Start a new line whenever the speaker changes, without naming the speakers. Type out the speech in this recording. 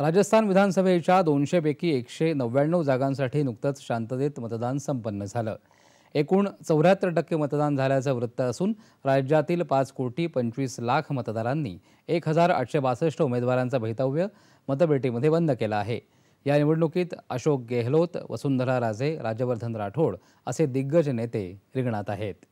राजस्थान विधानसभेच्या दोनशेपैकी एकशे नव्याण्णव जागांसाठी नुकतंच शांततेत मतदान संपन्न झालं एकूण चौऱ्याहत्तर टक्के मतदान झाल्याचं वृत्त असून राज्यातील पाच कोटी पंचवीस लाख मतदारांनी एक हजार आठशे बासष्ट उमेदवारांचं भैतव्य मतपेटीमध्ये बंद केलं आहे या निवडणुकीत अशोक गेहलोत वसुंधरा राजे राज्यवर्धन राठोड असे दिग्गज नेते रिंगणात आहेत